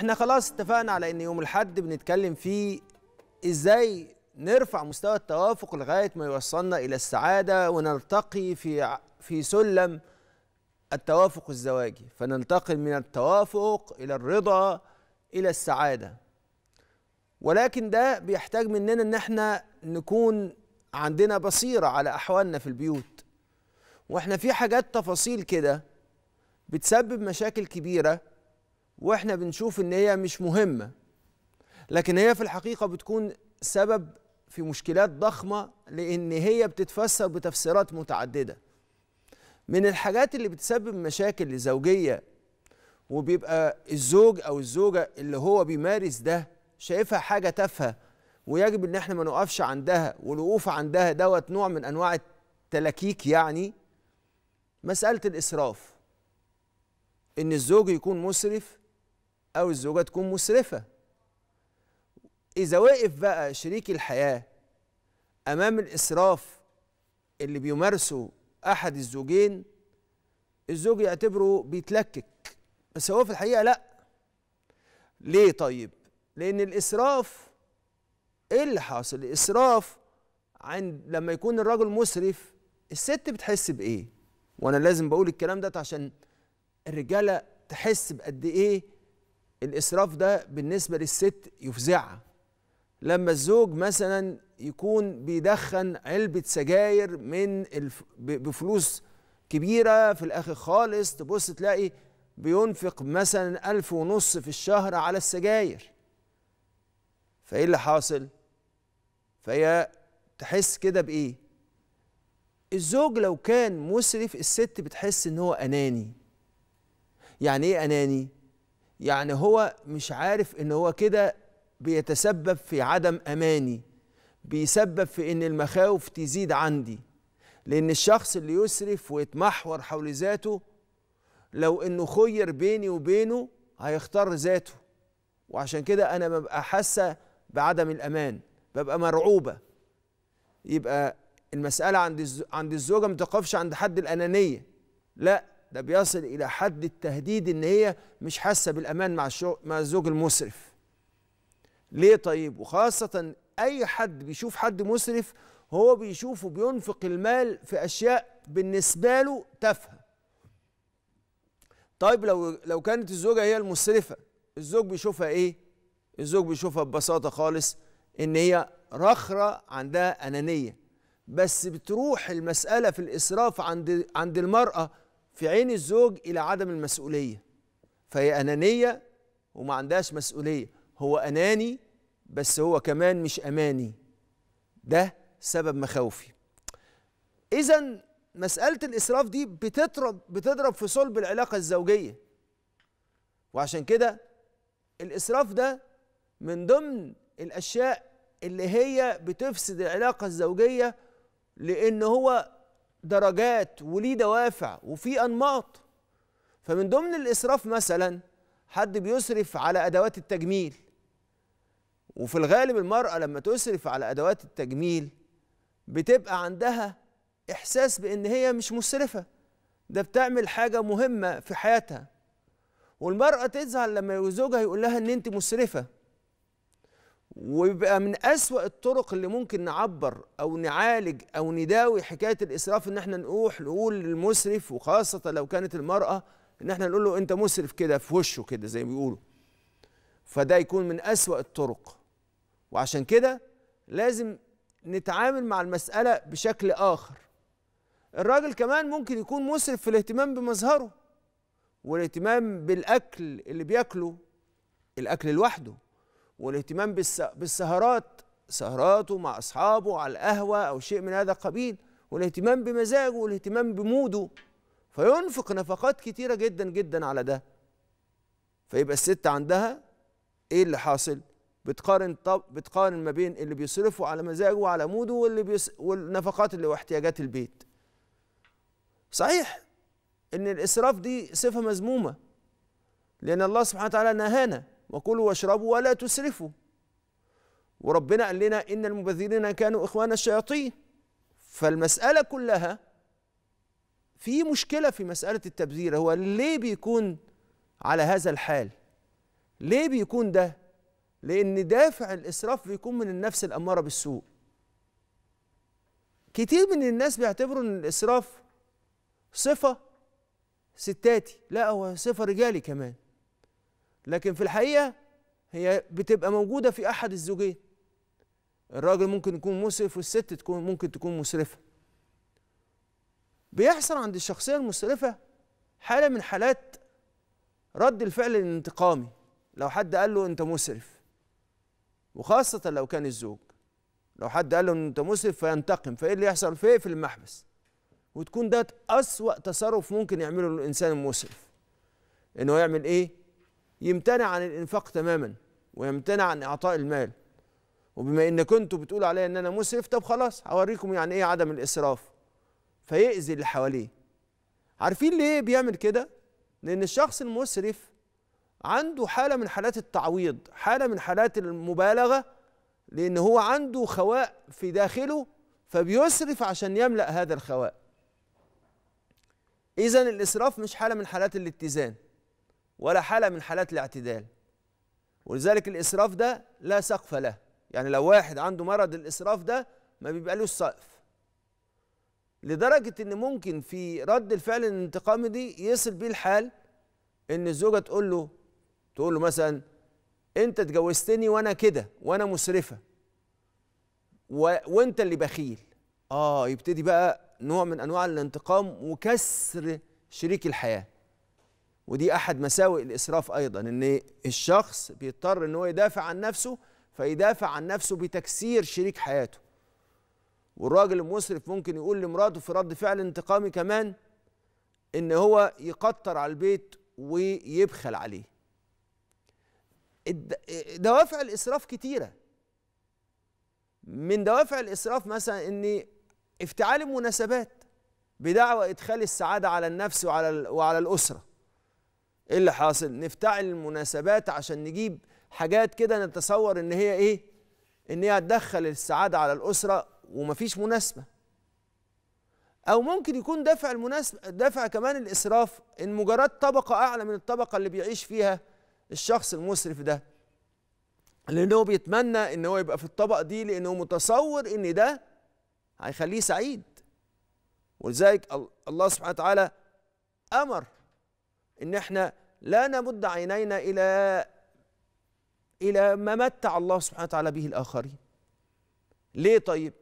احنا خلاص اتفقنا على ان يوم الحد بنتكلم فيه ازاي نرفع مستوى التوافق لغايه ما يوصلنا الى السعاده ونلتقي في في سلم التوافق الزواجي فننتقل من التوافق الى الرضا الى السعاده ولكن ده بيحتاج مننا ان احنا نكون عندنا بصيره على احوالنا في البيوت واحنا في حاجات تفاصيل كده بتسبب مشاكل كبيره واحنا بنشوف ان هي مش مهمه لكن هي في الحقيقه بتكون سبب في مشكلات ضخمه لان هي بتتفسر بتفسيرات متعدده من الحاجات اللي بتسبب مشاكل لزوجيه وبيبقى الزوج او الزوجه اللي هو بيمارس ده شايفها حاجه تافهه ويجب ان احنا ما نقفش عندها والوقوف عندها دوت نوع من انواع التلاكيك يعني مساله الاسراف ان الزوج يكون مسرف أو الزوجة تكون مسرفة إذا وقف بقى شريك الحياة أمام الإسراف اللي بيمارسه أحد الزوجين الزوج يعتبره بيتلكك بس هو في الحقيقة لأ ليه طيب؟ لأن الإسراف إيه اللي حاصل؟ الإسراف عند لما يكون الرجل مسرف الست بتحس بإيه؟ وأنا لازم بقول الكلام ده عشان الرجالة تحس بقد إيه الاسراف ده بالنسبه للست يفزعها لما الزوج مثلا يكون بيدخن علبه سجاير من الف... بفلوس كبيره في الاخر خالص تبص تلاقي بينفق مثلا ألف ونص في الشهر على السجاير فإيه اللي حاصل؟ فهي تحس كده بإيه؟ الزوج لو كان مسرف الست بتحس إن هو أناني يعني إيه أناني؟ يعني هو مش عارف ان هو كده بيتسبب في عدم اماني بيسبب في ان المخاوف تزيد عندي لان الشخص اللي يسرف ويتمحور حول ذاته لو انه خير بيني وبينه هيختار ذاته وعشان كده انا ببقى حاسه بعدم الامان ببقى مرعوبه يبقى المساله عند عند الزوجه ما تقفش عند حد الانانيه لا ده بيصل الى حد التهديد ان هي مش حاسه بالامان مع مع الزوج المسرف ليه طيب وخاصه اي حد بيشوف حد مسرف هو بيشوفه بينفق المال في اشياء بالنسبه له تافهه طيب لو لو كانت الزوجه هي المسرفه الزوج بيشوفها ايه الزوج بيشوفها ببساطه خالص ان هي رخره عندها انانيه بس بتروح المساله في الاسراف عند عند المراه في عين الزوج إلى عدم المسؤولية فهي أنانية وما عندهاش مسؤولية هو أناني بس هو كمان مش أماني ده سبب مخاوفي إذا مسألة الإسراف دي بتضرب بتضرب في صلب العلاقة الزوجية وعشان كده الإسراف ده من ضمن الأشياء اللي هي بتفسد العلاقة الزوجية لأن هو درجات وليه دوافع وفي انماط فمن ضمن الاسراف مثلا حد بيسرف على ادوات التجميل وفي الغالب المراه لما تسرف على ادوات التجميل بتبقى عندها احساس بان هي مش مسرفه ده بتعمل حاجه مهمه في حياتها والمراه تزعل لما زوجها يقول لها ان انت مسرفه ويبقى من أسوأ الطرق اللي ممكن نعبر أو نعالج أو نداوي حكاية الإسراف إن إحنا نروح نقول للمسرف وخاصة لو كانت المرأة إن إحنا نقول له أنت مسرف كده في وشه كده زي ما بيقولوا فده يكون من أسوأ الطرق وعشان كده لازم نتعامل مع المسألة بشكل آخر الراجل كمان ممكن يكون مسرف في الاهتمام بمظهره والاهتمام بالأكل اللي بياكله الأكل لوحده والاهتمام بالسهرات سهراته مع أصحابه على القهوة أو شيء من هذا القبيل والاهتمام بمزاجه والاهتمام بموده فينفق نفقات كتيرة جدا جدا على ده فيبقى الست عندها ايه اللي حاصل بتقارن طب بتقارن ما بين اللي بيصرفه على مزاجه وعلى موده واللي بيص... والنفقات اللي واحتياجات البيت صحيح ان الاسراف دي صفه مذمومه لان الله سبحانه وتعالى نهانا وكلوا واشربوا ولا تسرفوا وربنا قال لنا إن المبذرين كانوا إخوان الشياطين فالمسألة كلها في مشكلة في مسألة التبذير هو ليه بيكون على هذا الحال ليه بيكون ده لأن دافع الإسراف بيكون من النفس الأمارة بالسوء كتير من الناس بيعتبروا ان الاسراف صفه ستاتي لا هو صفه رجالي كمان لكن في الحقيقه هي بتبقى موجوده في احد الزوجين الراجل ممكن يكون مسرف والست تكون ممكن تكون مسرفه بيحصل عند الشخصيه المسرفه حاله من حالات رد الفعل الانتقامي لو حد قال له انت مسرف وخاصه لو كان الزوج لو حد قال له انت مسرف فينتقم فايه اللي يحصل فيه في المحبس وتكون ده اسوا تصرف ممكن يعمله الانسان المسرف انه يعمل ايه يمتنع عن الإنفاق تماما ويمتنع عن إعطاء المال وبما إن كنتوا بتقولوا عليا إن أنا مسرف طب خلاص هوريكم يعني إيه عدم الإسراف فيأذي اللي حواليه عارفين ليه بيعمل كده؟ لأن الشخص المسرف عنده حالة من حالات التعويض حالة من حالات المبالغة لأن هو عنده خواء في داخله فبيسرف عشان يملأ هذا الخواء إذا الإسراف مش حالة من حالات الاتزان ولا حالة من حالات الاعتدال ولذلك الإسراف ده لا سقف له يعني لو واحد عنده مرض الإسراف ده ما بيبقى له سقف لدرجة إن ممكن في رد الفعل الانتقامي دي يصل بيه الحال إن الزوجة تقول له تقول له مثلا أنت اتجوزتني وأنا كده وأنا مسرفة و... وأنت اللي بخيل آه يبتدي بقى نوع من أنواع الانتقام وكسر شريك الحياه ودي احد مساوئ الاسراف ايضا ان الشخص بيضطر ان هو يدافع عن نفسه فيدافع عن نفسه بتكسير شريك حياته والراجل المسرف ممكن يقول لمراته في رد فعل انتقامي كمان ان هو يقطر على البيت ويبخل عليه دوافع الاسراف كتيره من دوافع الاسراف مثلا ان افتعال المناسبات بدعوى ادخال السعاده على النفس وعلى وعلى الاسره ايه اللي حاصل نفتعل المناسبات عشان نجيب حاجات كده نتصور ان هي ايه ان هي هتدخل السعاده على الاسره ومفيش مناسبه او ممكن يكون دافع المناسبه دافع كمان الاسراف ان مجرد طبقه اعلى من الطبقه اللي بيعيش فيها الشخص المسرف ده لانه بيتمنى ان هو يبقى في الطبقه دي لانه متصور ان ده هيخليه سعيد ولذلك الله سبحانه وتعالى امر ان احنا لا نمد عينينا الى الى ما متع الله سبحانه وتعالى به الاخرين ليه طيب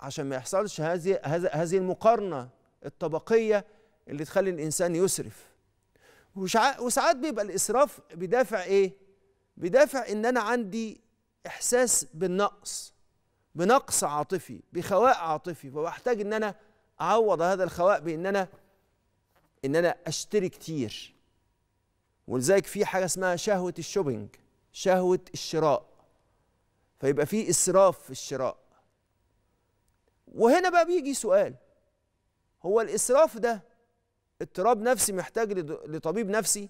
عشان ما يحصلش هذه هذه المقارنه الطبقيه اللي تخلي الانسان يسرف وساعات بيبقى الاسراف بدافع ايه بدافع ان انا عندي احساس بالنقص بنقص عاطفي بخواء عاطفي فبحتاج ان انا اعوض هذا الخواء بان انا ان انا اشتري كتير ولذلك في حاجه اسمها شهوه الشوبينج شهوه الشراء فيبقى في اسراف في الشراء وهنا بقى بيجي سؤال هو الاسراف ده اضطراب نفسي محتاج لطبيب نفسي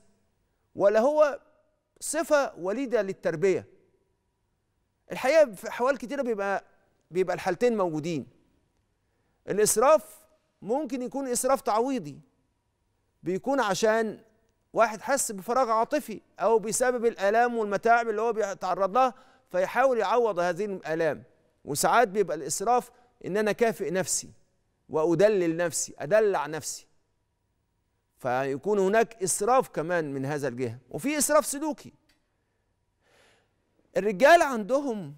ولا هو صفه وليده للتربيه الحقيقه في احوال كتيره بيبقى بيبقى الحالتين موجودين الاسراف ممكن يكون اسراف تعويضي بيكون عشان واحد حس بفراغ عاطفي او بسبب الالام والمتاعب اللي هو بيتعرض لها فيحاول يعوض هذه الالام وساعات بيبقى الاسراف ان انا كافئ نفسي وادلل نفسي ادلع نفسي فيكون هناك اسراف كمان من هذا الجهه وفي اسراف سلوكي الرجال عندهم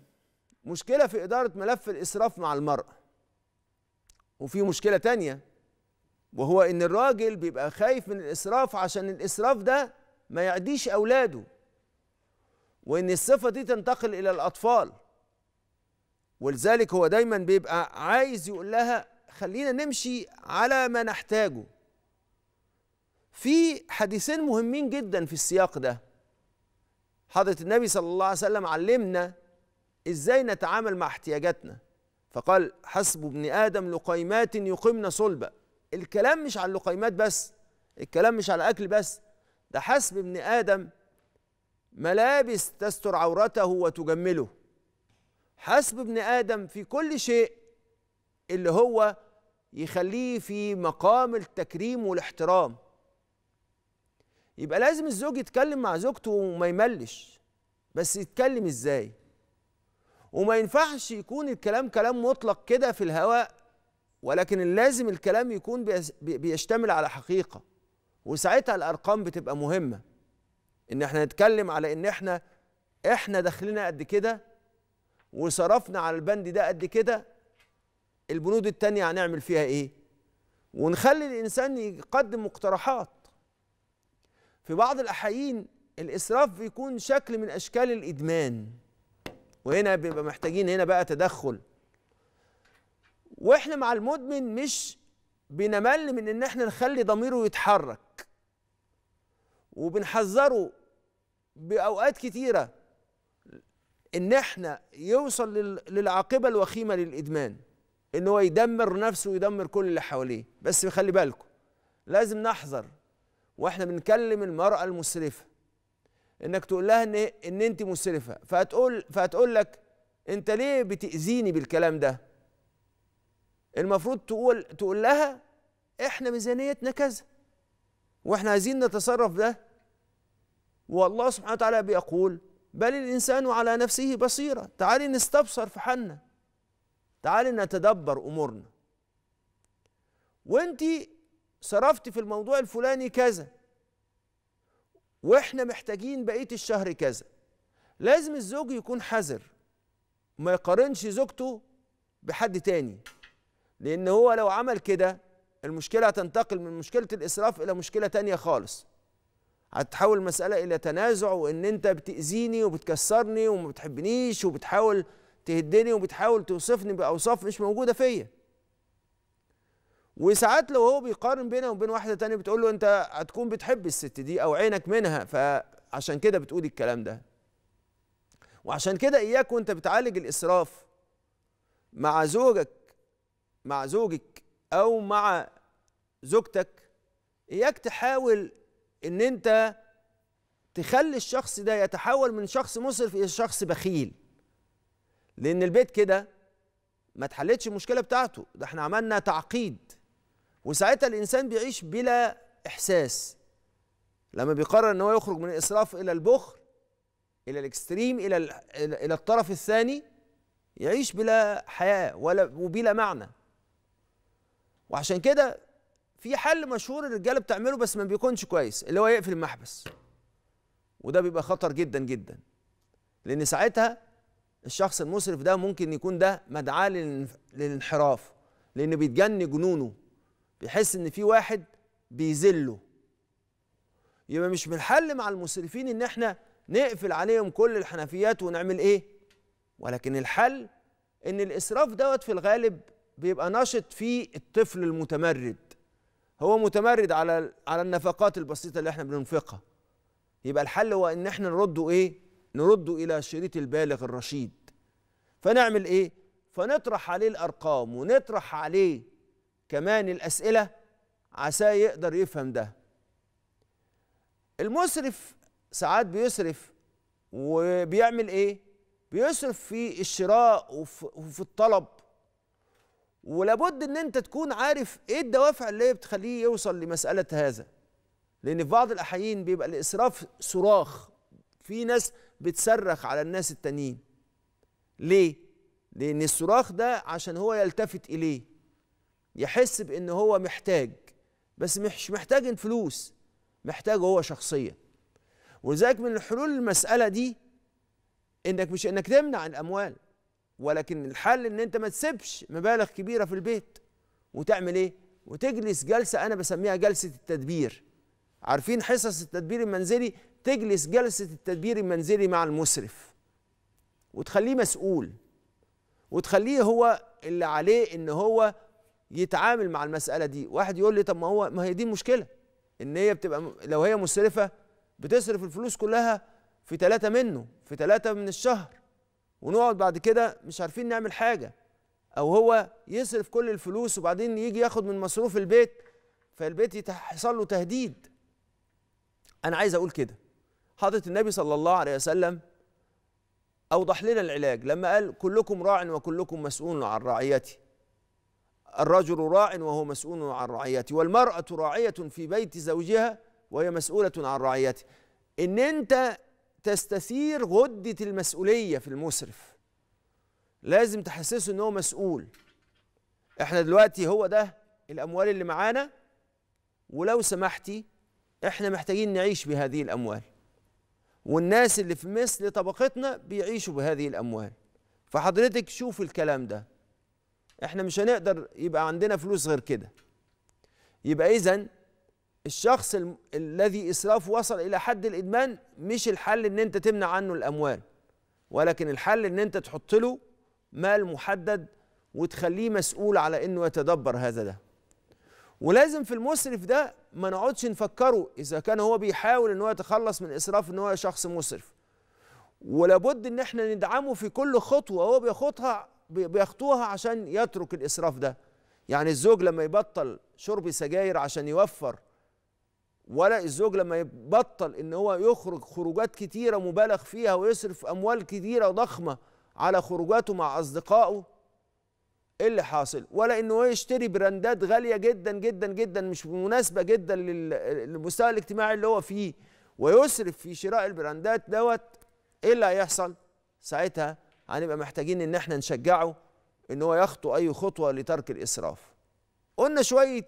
مشكله في اداره ملف الاسراف مع المراه وفي مشكله تانية وهو ان الراجل بيبقى خايف من الاسراف عشان الاسراف ده ما يعديش اولاده وان الصفه دي تنتقل الى الاطفال ولذلك هو دايما بيبقى عايز يقول لها خلينا نمشي على ما نحتاجه في حديثين مهمين جدا في السياق ده حضرة النبي صلى الله عليه وسلم علمنا ازاي نتعامل مع احتياجاتنا فقال حسب ابن ادم لقيمات يقمن صلبا الكلام مش على اللقيمات بس الكلام مش على الاكل بس ده حسب ابن آدم ملابس تستر عورته وتجمله حسب ابن آدم في كل شيء اللي هو يخليه في مقام التكريم والاحترام يبقى لازم الزوج يتكلم مع زوجته وما يملش بس يتكلم ازاي وما ينفعش يكون الكلام كلام مطلق كده في الهواء ولكن لازم الكلام يكون بيشتمل على حقيقة وساعتها الأرقام بتبقى مهمة إن إحنا نتكلم على إن إحنا إحنا دخلنا قد كده وصرفنا على البند ده قد كده البنود التانية هنعمل فيها إيه ونخلي الإنسان يقدم مقترحات في بعض الأحيان الإسراف بيكون شكل من أشكال الإدمان وهنا بيبقى محتاجين هنا بقى تدخل واحنا مع المدمن مش بنمل من ان احنا نخلي ضميره يتحرك وبنحذره باوقات كتيره ان احنا يوصل للعاقبه الوخيمه للادمان ان هو يدمر نفسه ويدمر كل اللي حواليه بس خلي بالكم لازم نحذر واحنا بنكلم المراه المسرفه انك تقول لها ان ان انت مسرفه فهتقول فهتقول لك انت ليه بتاذيني بالكلام ده المفروض تقول تقول لها احنا ميزانيتنا كذا واحنا عايزين نتصرف ده والله سبحانه وتعالى بيقول بل الانسان على نفسه بصيره تعالي نستبصر في حالنا تعالي نتدبر امورنا وانت صرفتي في الموضوع الفلاني كذا واحنا محتاجين بقيه الشهر كذا لازم الزوج يكون حذر ما يقارنش زوجته بحد تاني لأن هو لو عمل كده المشكلة هتنتقل من مشكلة الإسراف إلى مشكلة تانية خالص هتتحول المسألة إلى تنازع وإن أنت بتأذيني وبتكسرني وما بتحبنيش وبتحاول تهدني وبتحاول توصفني بأوصاف مش موجودة فيا وساعات لو هو بيقارن بينها وبين واحدة تانية بتقول له أنت هتكون بتحب الست دي أو عينك منها فعشان كده بتقول الكلام ده وعشان كده إياك وأنت بتعالج الإسراف مع زوجك مع زوجك او مع زوجتك اياك تحاول ان انت تخلي الشخص ده يتحول من شخص مسرف الى شخص بخيل لان البيت كده ما اتحلتش المشكله بتاعته ده احنا عملنا تعقيد وساعتها الانسان بيعيش بلا احساس لما بيقرر ان هو يخرج من الاسراف الى البخل الى الاكستريم الى الى الطرف الثاني يعيش بلا حياه ولا وبلا معنى وعشان كده في حل مشهور الرجاله بتعمله بس ما بيكونش كويس اللي هو يقفل المحبس وده بيبقى خطر جدا جدا لان ساعتها الشخص المسرف ده ممكن يكون ده مدعاه للانحراف لان بيتجن جنونه بيحس ان في واحد بيذله يبقى مش من الحل مع المسرفين ان احنا نقفل عليهم كل الحنفيات ونعمل ايه ولكن الحل ان الاسراف دوت في الغالب بيبقى نشط فيه الطفل المتمرد هو متمرد على على النفقات البسيطه اللي احنا بننفقها يبقى الحل هو ان احنا نرده ايه نرده الى شريط البالغ الرشيد فنعمل ايه فنطرح عليه الارقام ونطرح عليه كمان الاسئله عساه يقدر يفهم ده المسرف ساعات بيسرف وبيعمل ايه بيسرف في الشراء وفي الطلب ولابد ان انت تكون عارف ايه الدوافع اللي بتخليه يوصل لمساله هذا لان في بعض الاحيان بيبقى الاسراف صراخ في ناس بتصرخ على الناس التانيين ليه لان الصراخ ده عشان هو يلتفت اليه يحس بان هو محتاج بس مش محتاج فلوس محتاج هو شخصيا ولذلك من الحلول المساله دي انك مش انك تمنع الاموال ولكن الحل ان انت ما تسيبش مبالغ كبيره في البيت وتعمل ايه وتجلس جلسه انا بسميها جلسه التدبير عارفين حصص التدبير المنزلي تجلس جلسه التدبير المنزلي مع المسرف وتخليه مسؤول وتخليه هو اللي عليه ان هو يتعامل مع المساله دي واحد يقول لي طب ما هو ما هي دي المشكله ان هي بتبقى لو هي مسرفه بتصرف الفلوس كلها في ثلاثه منه في ثلاثه من الشهر ونقعد بعد كده مش عارفين نعمل حاجه او هو يصرف كل الفلوس وبعدين يجي ياخد من مصروف البيت فالبيت يحصل له تهديد انا عايز اقول كده حضره النبي صلى الله عليه وسلم اوضح لنا العلاج لما قال كلكم راع وكلكم مسؤول عن رعيته الرجل راع وهو مسؤول عن رعيته والمراه راعيه في بيت زوجها وهي مسؤوله عن رعيته ان انت تستثير غدة المسؤولية في المسرف لازم تحسسه ان هو مسؤول احنا دلوقتي هو ده الاموال اللي معانا ولو سمحتي احنا محتاجين نعيش بهذه الاموال والناس اللي في مثل طبقتنا بيعيشوا بهذه الاموال فحضرتك شوف الكلام ده احنا مش هنقدر يبقى عندنا فلوس غير كده يبقى اذا الشخص ال... الذي اسرافه وصل الى حد الادمان مش الحل ان انت تمنع عنه الاموال ولكن الحل ان انت تحط له مال محدد وتخليه مسؤول على انه يتدبر هذا ده ولازم في المسرف ده ما نقعدش نفكره اذا كان هو بيحاول ان هو يتخلص من اسراف ان هو شخص مسرف ولابد ان احنا ندعمه في كل خطوه هو بياخدها بيخطوها عشان يترك الاسراف ده يعني الزوج لما يبطل شرب سجاير عشان يوفر ولا الزوج لما يبطل ان هو يخرج خروجات كتيره مبالغ فيها ويصرف اموال كتيره ضخمه على خروجاته مع اصدقائه ايه اللي حاصل ولا ان هو يشتري براندات غاليه جدا جدا جدا مش مناسبه جدا للمستوى الاجتماعي اللي هو فيه ويسرف في شراء البراندات دوت ايه اللي هيحصل ساعتها هنبقى محتاجين ان احنا نشجعه ان هو يخطو اي خطوه لترك الاسراف قلنا شويه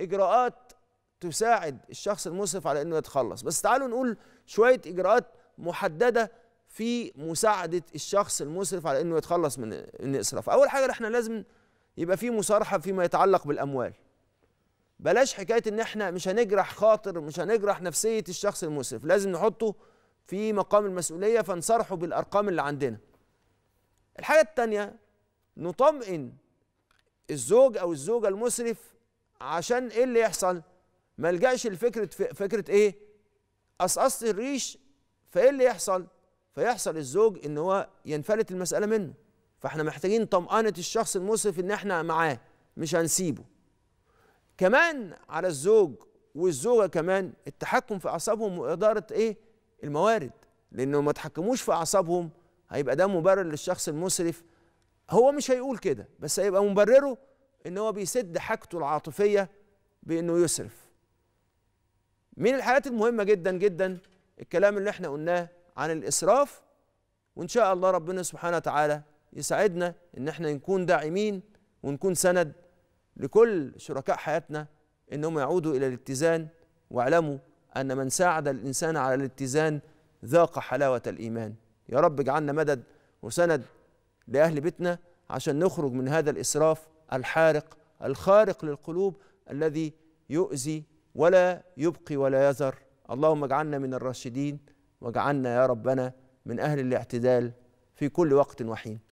اجراءات تساعد الشخص المسرف على انه يتخلص بس تعالوا نقول شويه اجراءات محدده في مساعده الشخص المسرف على انه يتخلص من الاسراف اول حاجه احنا لازم يبقى في مصارحه فيما يتعلق بالاموال بلاش حكايه ان احنا مش هنجرح خاطر مش هنجرح نفسيه الشخص المسرف لازم نحطه في مقام المسؤوليه فنصرحه بالارقام اللي عندنا الحاجه الثانيه نطمئن الزوج او الزوجه المسرف عشان ايه اللي يحصل ما لجاش لفكره فكره ايه قصقصت الريش فايه اللي يحصل فيحصل الزوج ان هو ينفلت المساله منه فاحنا محتاجين طمأنة الشخص المسرف ان احنا معاه مش هنسيبه كمان على الزوج والزوجه كمان التحكم في اعصابهم واداره ايه الموارد لانه ما تحكموش في اعصابهم هيبقى ده مبرر للشخص المسرف هو مش هيقول كده بس هيبقى مبرره ان هو بيسد حاجته العاطفيه بانه يسرف من الحاجات المهمه جدا جدا الكلام اللي احنا قلناه عن الاسراف وان شاء الله ربنا سبحانه وتعالى يساعدنا ان احنا نكون داعمين ونكون سند لكل شركاء حياتنا انهم يعودوا الى الاتزان واعلموا ان من ساعد الانسان على الاتزان ذاق حلاوه الايمان يا رب اجعلنا مدد وسند لاهل بيتنا عشان نخرج من هذا الاسراف الحارق الخارق للقلوب الذي يؤذي ولا يبقي ولا يذر اللهم اجعلنا من الراشدين واجعلنا يا ربنا من اهل الاعتدال في كل وقت وحين